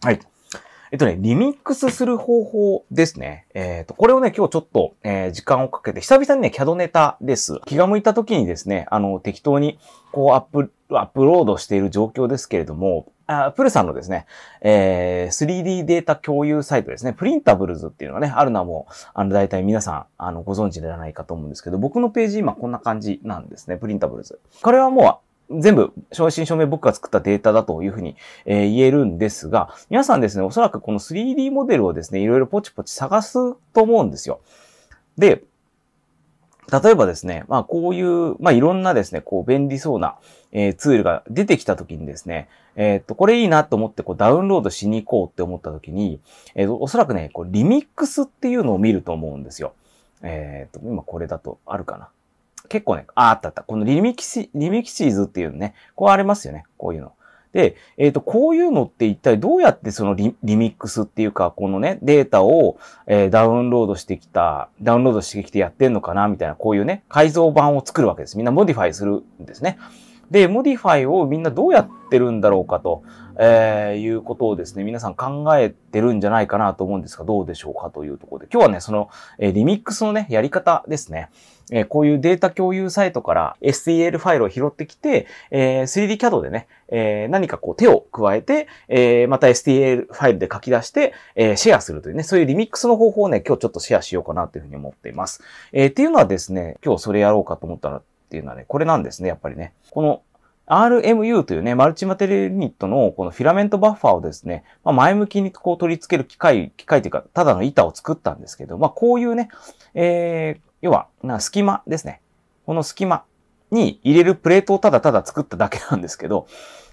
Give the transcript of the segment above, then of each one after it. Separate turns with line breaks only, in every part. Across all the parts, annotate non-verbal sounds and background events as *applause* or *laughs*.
はい。えっとね、リミックスする方法ですね。えっ、ー、と、これをね、今日ちょっと、えー、時間をかけて、久々にね、CAD ネタです。気が向いた時にですね、あの、適当に、こう、アップ、アップロードしている状況ですけれども、あプルさんのですね、えー、3D データ共有サイトですね、プリンタブルズっていうのがね、あるのはもう、あの、大体皆さん、あの、ご存知ではないかと思うんですけど、僕のページ今こんな感じなんですね、プリンタブルズ。これはもう、全部、正真正銘僕が作ったデータだというふうに、えー、言えるんですが、皆さんですね、おそらくこの 3D モデルをですね、いろいろポチポチ探すと思うんですよ。で、例えばですね、まあこういう、まあいろんなですね、こう便利そうな、えー、ツールが出てきたときにですね、えっ、と、これいいなと思ってこうダウンロードしに行こうって思ったときに、えー、おそらくね、こうリミックスっていうのを見ると思うんですよ。えっ、と、今これだとあるかな。結構ね、あ、あったあった。このリミキシ、リミキシーズっていうのね、こうありますよね。こういうの。で、えっ、ー、と、こういうのって一体どうやってそのリミックスっていうか、このね、データを、えー、ダウンロードしてきた、ダウンロードしてきてやってんのかな、みたいな、こういうね、改造版を作るわけです。みんなモディファイするんですね。で、モディファイをみんなどうやってるんだろうかと、えー、いうことをですね、皆さん考えてるんじゃないかなと思うんですが、どうでしょうかというところで、今日はね、その、えー、リミックスのね、やり方ですね。えー、こういうデータ共有サイトから STL ファイルを拾ってきて、えー、3DCAD でね、えー、何かこう手を加えて、えー、また STL ファイルで書き出して、えー、シェアするというね、そういうリミックスの方法をね、今日ちょっとシェアしようかなというふうに思っています。えー、っていうのはですね、今日それやろうかと思ったら、っていうのはね、これなんですね、やっぱりね。この RMU というね、マルチマテリアユニットのこのフィラメントバッファーをですね、まあ、前向きにこう取り付ける機械、機械というか、ただの板を作ったんですけど、まあこういうね、えー、要は、な隙間ですね。この隙間に入れるプレートをただただ作っただけなんですけど、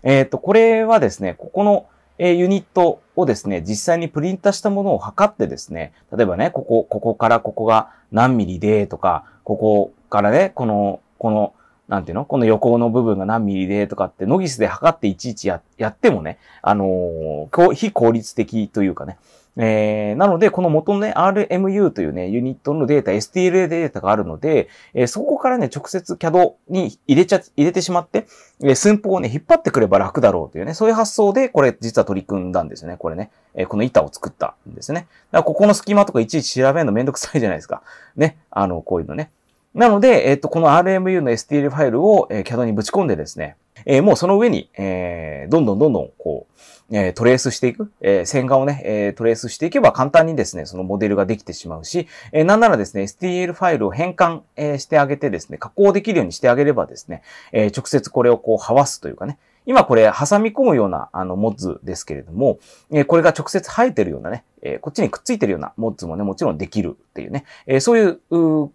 えっ、ー、と、これはですね、ここの、えユニットをですね、実際にプリンタしたものを測ってですね、例えばね、ここ、ここからここが何ミリでとか、ここからね、このこの、なんていうのこの横の部分が何ミリでとかって、ノギスで測っていちいちややってもね、あのー、非効率的というかね。えー、なので、この元のね、RMU というね、ユニットのデータ、STLA データがあるので、えー、そこからね、直接 CAD に入れちゃ、入れてしまって、えー、寸法をね、引っ張ってくれば楽だろうというね、そういう発想で、これ実は取り組んだんですよね、これね。えー、この板を作ったんですね。だから、ここの隙間とかいちいち調べるのめんどくさいじゃないですか。ね、あの、こういうのね。なので、えっと、この RMU の STL ファイルを、え CAD にぶち込んでですね、えー、もうその上に、えー、どんどんどんどん、こう、えー、トレースしていく、えー、線画をね、えー、トレースしていけば簡単にですね、そのモデルができてしまうし、えー、なんならですね、STL ファイルを変換、えー、してあげてですね、加工できるようにしてあげればですね、えー、直接これをこう、はわすというかね、今これ挟み込むようなあのモッズですけれども、えこれが直接生えてるようなね、えー、こっちにくっついてるようなモッズもね、もちろんできるっていうね、えー、そういう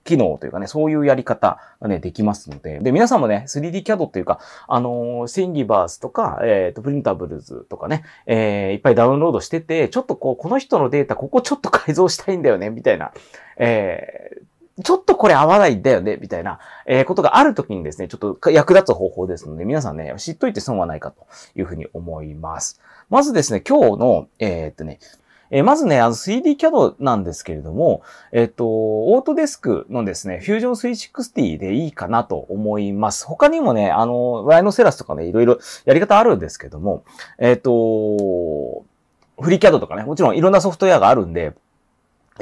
機能というかね、そういうやり方がね、できますので、で、皆さんもね、3D CAD っていうか、あのー、シンギバースとか、えっ、ー、と、プリンタブルズとかね、えー、いっぱいダウンロードしてて、ちょっとこう、この人のデータ、ここちょっと改造したいんだよね、みたいな、えー、ちょっとこれ合わないんだよね、みたいな、えー、ことがあるときにですね、ちょっと役立つ方法ですので、皆さんね、知っといて損はないかというふうに思います。まずですね、今日の、えー、っとね、えー、まずね、あの 3DCAD なんですけれども、えっ、と、オートデスクのですね、Fusion 360でいいかなと思います。他にもね、あの、ライノセラスとかね、いろいろやり方あるんですけども、えっ、と、フリーキャドとかね、もちろんいろんなソフトウェアがあるんで、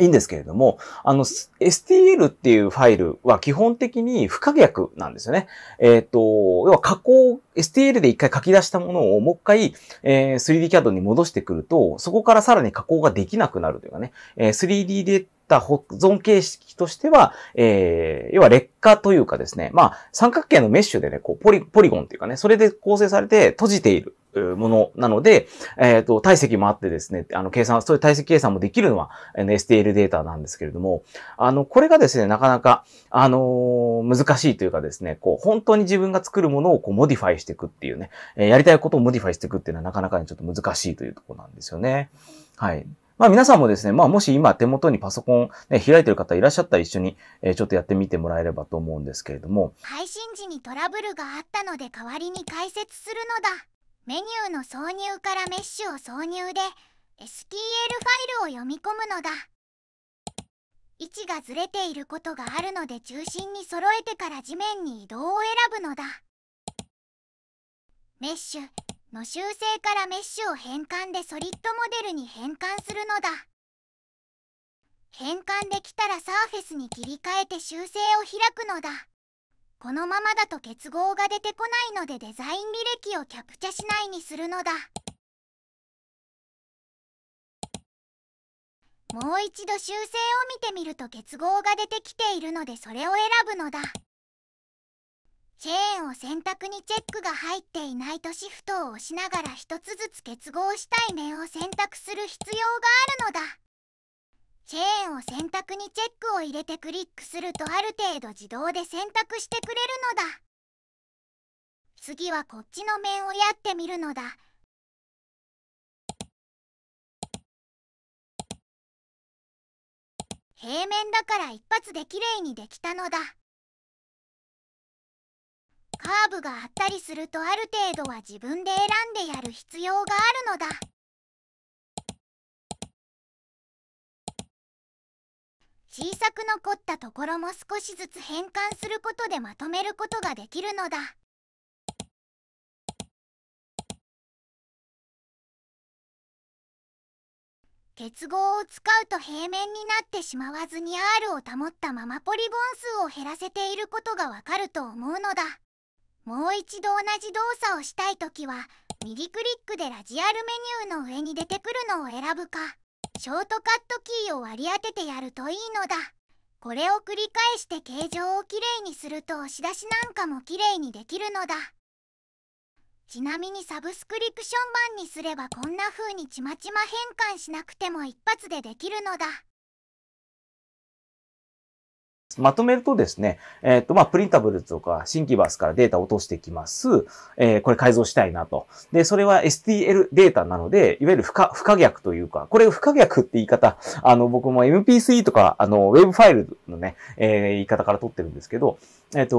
いいんですけれども、あの、STL っていうファイルは基本的に不可逆なんですよね。えっ、ー、と、要は加工、STL で一回書き出したものをもう一回、えー、3DCAD に戻してくると、そこからさらに加工ができなくなるというかね、えー、3D でった保存形式としては、えー、要は劣化というかですね、まあ、三角形のメッシュでね、こう、ポリ、ポリゴンっていうかね、それで構成されて閉じている。ものなので、えっ、ー、と、体積もあってですね、あの、計算、そういう体積計算もできるのは、え STL データなんですけれども、あの、これがですね、なかなか、あのー、難しいというかですね、こう、本当に自分が作るものをこう、モディファイしていくっていうね、えやりたいことをモディファイしていくっていうのはなかなかにちょっと難しいというところなんですよね。はい。まあ皆さんもですね、まあもし今手元にパソコン、ね、開いてる方いらっしゃったら一緒に、えー、ちょっとやってみてもらえればと思うんですけれども。
配信時にトラブルがあったので代わりに解説するのだ。メニューの挿入からメッシュを挿入で STL ファイルを読み込むのだ。位置がずれていることがあるので中心に揃えてから地面に移動を選ぶのだ。メッシュの修正からメッシュを変換でソリッドモデルに変換するのだ変換できたらサーフェスに切り替えて修正を開くのだこのままだと結合が出てこないのでデザイン履歴をキャプチャしないにするのだもう一度修正を見てみると結合が出てきているのでそれを選ぶのだ。チェーンを選択にチェックが入っていないとシフトを押しながら1つずつ結合したい面を選択する必要があるのだ。チェーンを選択にチェックを入れてクリックするとある程度自動で選択してくれるのだ。次はこっちの面をやってみるのだ。平面だから一発で綺麗にできたのだ。カーブがあったりするとある程度は自分で選んでやる必要があるのだ小さく残ったところも少しずつ変換することでまとめることができるのだ結合を使うと平面になってしまわずに R を保ったままポリゴン数を減らせていることがわかると思うのだ。もう一度同じ動作をしたいときは右クリックでラジアルメニューの上に出てくるのを選ぶかショートカットキーを割り当ててやるといいのだこれを繰り返して形状をきれいにすると押し出しなんかもきれいにできるのだちなみにサブスクリプション版にすればこんな風にちまちま変換しなくても一発でできるのだ
まとめるとですね、えっ、ー、と、まあ、プリンタブルとか、新規バースからデータを落としてきます。えー、これ改造したいなと。で、それは STL データなので、いわゆる不可、不可逆というか、これ不可逆って言い方、あの、僕も MP3 とか、あの、ウェブファイルのね、えー、言い方から取ってるんですけど、えっ、と、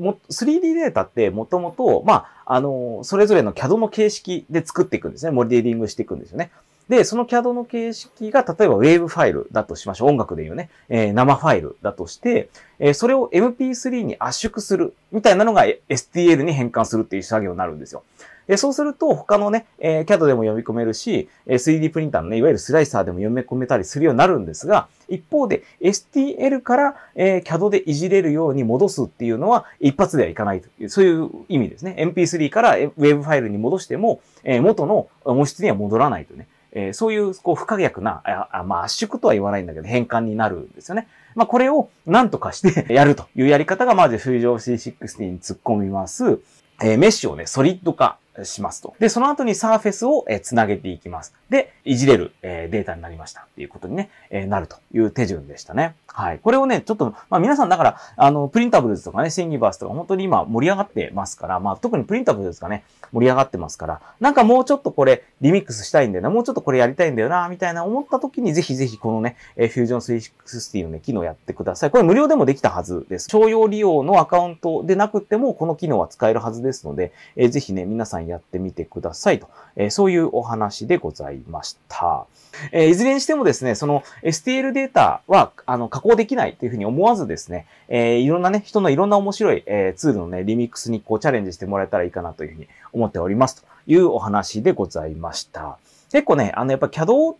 も、3D データってもともと、まあ、あの、それぞれの CAD の形式で作っていくんですね。モデリングしていくんですよね。で、その CAD の形式が、例えば WAV ファイルだとしましょう。音楽で言うね、えー、生ファイルだとして、えー、それを MP3 に圧縮する、みたいなのが STL に変換するっていう作業になるんですよ。えそうすると、他のね、え CAD でも読み込めるし、え 3D プリンターのね、いわゆるスライサーでも読み込めたりするようになるんですが、一方で STL から、え CAD でいじれるように戻すっていうのは一発ではいかないという、そういう意味ですね。MP3 から WAV ファイルに戻しても、え元の音質には戻らないというね。えー、そういうこう不可逆な、あまあ、圧縮とは言わないんだけど、変換になるんですよね。まあ、これを何とかして *laughs* やるというやり方が、まずフュージョン C60 に突っ込みます。えー、メッシュをね、ソリッド化しますと。で、その後にサーフェスを、えー、つなげていきます。で、いじれる、えー、データになりましたっていうことにね、えー、なるという手順でしたね。はい。これをね、ちょっと、まあ皆さんだから、あの、プリンタブルズとかね、シンギバースとか本当に今盛り上がってますから、まあ特にプリンタブルズがね、盛り上がってますから、なんかもうちょっとこれリミックスしたいんだよな、もうちょっとこれやりたいんだよな、みたいな思った時にぜひぜひこのね、えフュージョン360のね、機能やってください。これ無料でもできたはずです。商用利用のアカウントでなくても、この機能は使えるはずですので、えー、ぜひね、皆さんやってみてくださいと、えー、そういうお話でございます。ました。えー、いずれにしてもですね、その STL データは、あの、加工できないというふうに思わずですね、えー、いろんなね、人のいろんな面白い、えー、ツールのね、リミックスにこうチャレンジしてもらえたらいいかなというふうに思っておりますというお話でございました。結構ね、あの、やっぱ CAD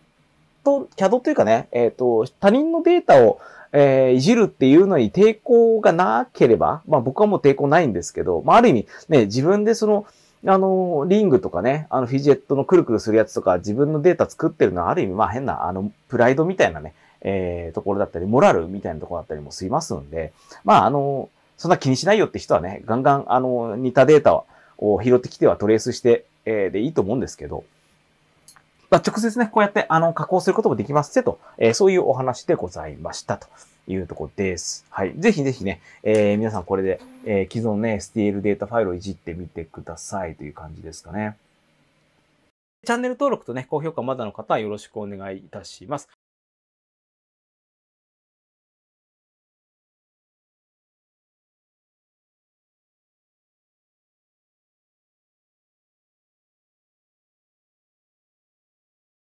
と、CAD というかね、えっ、ー、と、他人のデータを、えー、いじるっていうのに抵抗がなければ、まあ僕はもう抵抗ないんですけど、まあある意味、ね、自分でその、あの、リングとかね、あの、フィジェットのくるくるするやつとか、自分のデータ作ってるのはある意味、まあ変な、あの、プライドみたいなね、えー、ところだったり、モラルみたいなところだったりもしますんで、まああの、そんな気にしないよって人はね、ガンガン、あの、似たデータを拾ってきてはトレースして、えー、でいいと思うんですけど、まあ、直接ね、こうやって、あの、加工することもできますせと、えー、そういうお話でございましたと。いうとこです。はい。ぜひぜひね、えー、皆さんこれで、えー、既存ね、STL データファイルをいじってみてくださいという感じですかね。チャンネル登録とね、高評
価まだの方はよろしくお願いいたします。